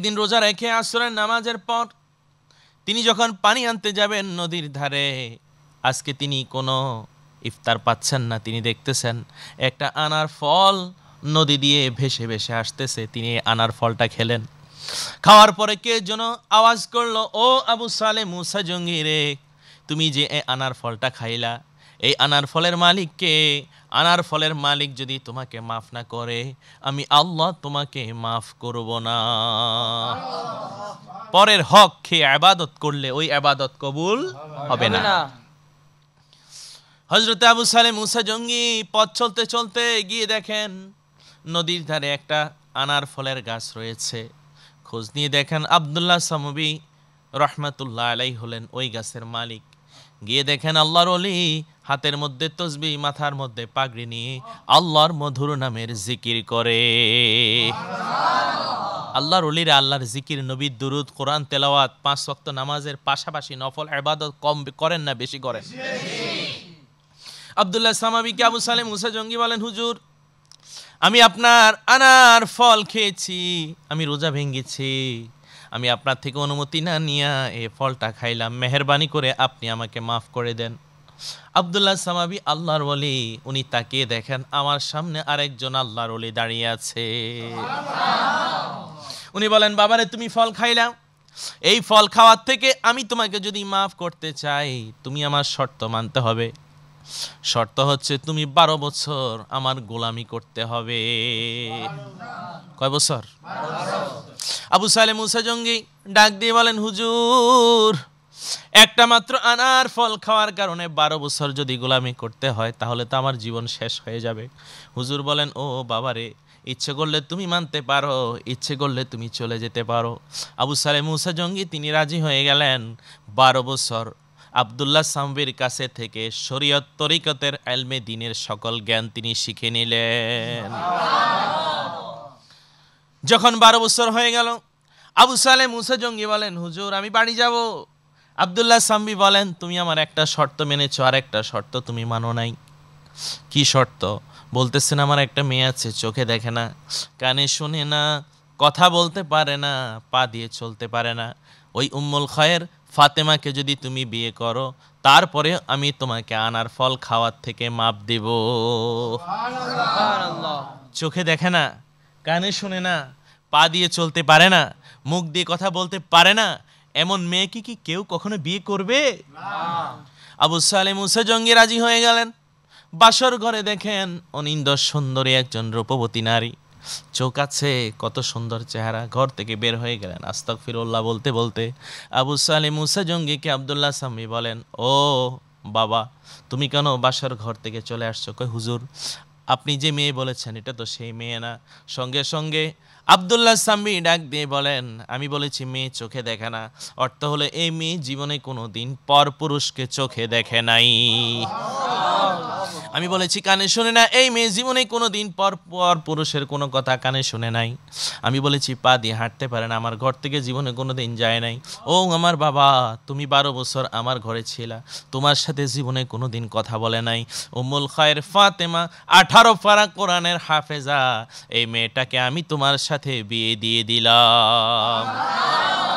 একদিন রোজা রেখে আসরের নামাজের পর তিনি যখন পানি আনতে যাবেন নদীর ধারে আজকে তিনি কোনো ইফতার পাচ্ছেন না তিনি দেখতেছেন একটা আনার ফল নদী দিয়ে ভেসে ভেসে আসতেছে তিনি আনার ফলটা খেলেন খাওয়ার পরে কে যেন আওয়াজ করলো ও আবু সালে মুসা জঙ্গি রে তুমি যে আনার ফলটা খাইলা এই আনার ফলের মালিককে আনার ফলের মালিক যদি তোমাকে মাফ না করে আমি আল্লাহ তোমাকে মাফ করব না পরের হক খেয়ে আবাদত করলে ওই আবাদত কবুল হবে না হজরত আবু সালে মুসা জঙ্গি পথ চলতে চলতে গিয়ে দেখেন নদীর ধারে একটা আনার ফলের গাছ রয়েছে খোঁজ নিয়ে দেখেন আবদুল্লাহ সামবি রহমাতুল্লাহ আলাই হলেন ওই গাছের মালিক গিয়ে দেখেন আল্লাহর অলি হাতের মধ্যে তসবি মাথার মধ্যে পাগড়ি নিয়ে আল্লাহর মধুর নামের জিকির করে আল্লাহর অলিরা আল্লাহর জিকির নবীর দুরুদ কোরআন তেলাওয়াত পাঁচ শক্ত নামাজের পাশাপাশি নফল আবাদত কম করেন না বেশি করেন আবদুল্লাহ কে আবু সালেম উসা জঙ্গি বলেন হুজুর আমি আপনার আনার ফল খেয়েছি আমি রোজা ভেঙেছি আমি আপনার থেকে অনুমতি না নিয়া এ ফলটা খাইলাম মেহরবানি করে আপনি আমাকে মাফ করে দেন আবদুল্লাহ সামাবি আল্লাহর বলি উনি তাকিয়ে দেখেন আমার সামনে আরেকজন আল্লাহর ওলি দাঁড়িয়ে আছে উনি বলেন বাবারে তুমি ফল খাইলাম এই ফল খাওয়ার থেকে আমি তোমাকে যদি মাফ করতে চাই তুমি আমার শর্ত মানতে হবে শর্ত হচ্ছে তুমি বারো বছর আমার গোলামি করতে হবে কয় বছর আবু সালে মুসা জঙ্গি ডাক দিয়ে বলেন হুজুর একটা মাত্র আনার ফল খাওয়ার কারণে বারো বছর যদি গোলামি করতে হয় তাহলে তো আমার জীবন শেষ হয়ে যাবে হুজুর বলেন ও বাবারে ইচ্ছে করলে তুমি মানতে পারো ইচ্ছে করলে তুমি চলে যেতে পারো আবু সালে মুসা জঙ্গি তিনি রাজি হয়ে গেলেন বারো বছর আবদুল্লাহ সামবির কাছে থেকে শরীয়ত তরিকতের আলমে দিনের সকল জ্ঞান তিনি শিখে নিলেন যখন বারো বছর হয়ে গেল আবু সালে মুসা জঙ্গি বলেন হুজুর আমি বাড়ি যাব আবদুল্লাহ সাম্বি বলেন তুমি আমার একটা শর্ত মেনেছো আর একটা শর্ত তুমি মানো নাই কি শর্ত বলতেছেন আমার একটা মেয়ে আছে চোখে দেখে না কানে শুনে না কথা বলতে পারে না পা দিয়ে চলতে পারে না ওই উম্মুল খয়ের ফাতেমাকে যদি তুমি বিয়ে করো তারপরে আমি তোমাকে আনার ফল খাওয়ার থেকে মাপ দেব চোখে দেখে না কানে শুনে না পা দিয়ে চলতে পারে না মুখ দিয়ে কথা বলতে পারে না এমন মেয়েকে কি কেউ কখনো বিয়ে করবে আবু সালে মুসা জঙ্গি রাজি হয়ে গেলেন বাসর ঘরে দেখেন অনিন্দ সুন্দরী একজন রূপবতী নারী চোখ আছে কত সুন্দর চেহারা ঘর থেকে বের হয়ে গেলেন আস্তক ফিরুল্লাহ বলতে বলতে আবু সালিম মুসা জঙ্গিকে আবদুল্লাহ সামি বলেন ও বাবা তুমি কেন বাসার ঘর থেকে চলে আসছো কই হুজুর আপনি যে মেয়ে বলেছেন এটা তো সেই মেয়ে না সঙ্গে সঙ্গে আবদুল্লাহ সাম্মি ডাক দিয়ে বলেন আমি বলেছি মেয়ে চোখে দেখে না অর্থ হলো এই মেয়ে জীবনে কোনো দিন পর পুরুষকে চোখে দেখে নাই আমি বলেছি কানে শুনে না এই মেয়ে জীবনে কোনো দিন পর পর পুরুষের কোনো কথা কানে শুনে নাই আমি বলেছি পা দিয়ে হাঁটতে পারে না আমার ঘর থেকে জীবনে কোনো দিন যায় নাই ও আমার বাবা তুমি বারো বছর আমার ঘরে ছিলা তোমার সাথে জীবনে কোনো দিন কথা বলে নাই উমুল খায়ের ফাতেমা আঠারো ফারা কোরআনের হাফেজা এই মেয়েটাকে আমি তোমার সাথে বিয়ে দিয়ে দিলাম